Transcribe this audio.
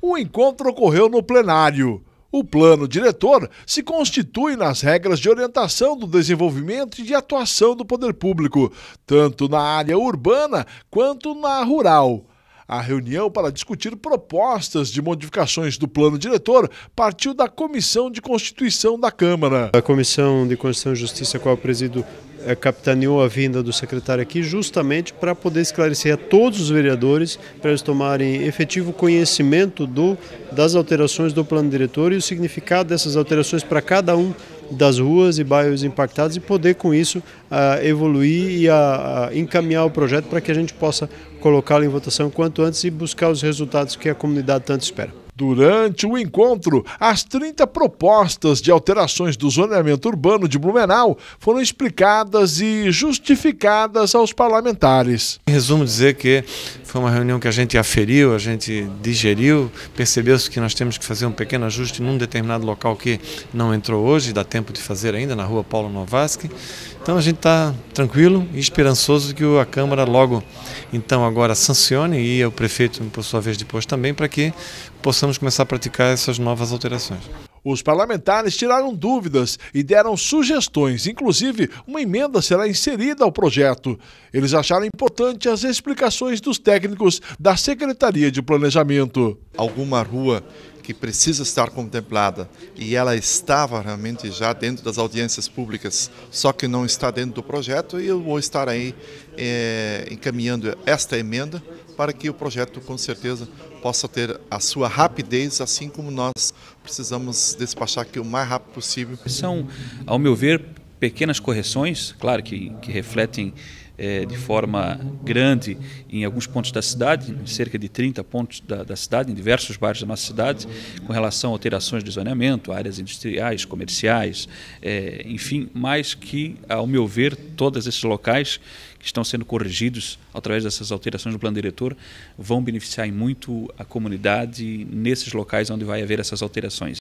O encontro ocorreu no plenário. O plano diretor se constitui nas regras de orientação do desenvolvimento e de atuação do poder público, tanto na área urbana quanto na rural. A reunião para discutir propostas de modificações do plano diretor partiu da Comissão de Constituição da Câmara. A Comissão de Constituição e Justiça, a qual eu presido, eh, capitaneou a vinda do secretário aqui justamente para poder esclarecer a todos os vereadores, para eles tomarem efetivo conhecimento do, das alterações do plano diretor e o significado dessas alterações para cada um das ruas e bairros impactados e poder com isso uh, evoluir e uh, encaminhar o projeto para que a gente possa colocá-lo em votação quanto antes e buscar os resultados que a comunidade tanto espera. Durante o encontro, as 30 propostas de alterações do zoneamento urbano de Blumenau foram explicadas e justificadas aos parlamentares. Em resumo, dizer que foi uma reunião que a gente aferiu, a gente digeriu, percebeu-se que nós temos que fazer um pequeno ajuste num determinado local que não entrou hoje, dá tempo de fazer ainda, na rua Paulo Novaski. Então a gente está tranquilo e esperançoso que a Câmara logo, então agora, sancione e o prefeito, por sua vez, depois também, para que possamos vamos começar a praticar essas novas alterações. Os parlamentares tiraram dúvidas e deram sugestões, inclusive uma emenda será inserida ao projeto. Eles acharam importante as explicações dos técnicos da Secretaria de Planejamento. Alguma rua que precisa estar contemplada e ela estava realmente já dentro das audiências públicas, só que não está dentro do projeto e eu vou estar aí é, encaminhando esta emenda para que o projeto com certeza possa ter a sua rapidez, assim como nós precisamos despachar aqui o mais rápido possível. São, ao meu ver, pequenas correções, claro que, que refletem é, de forma grande em alguns pontos da cidade, em cerca de 30 pontos da, da, cidade, em diversos bairros da nossa cidade, com relação a alterações de zoneamento, áreas industriais, comerciais, é, enfim, mas que, ao meu ver, todos esses locais que estão sendo corrigidos através dessas alterações do plano diretor vão beneficiar muito a comunidade nesses locais onde vai haver essas alterações.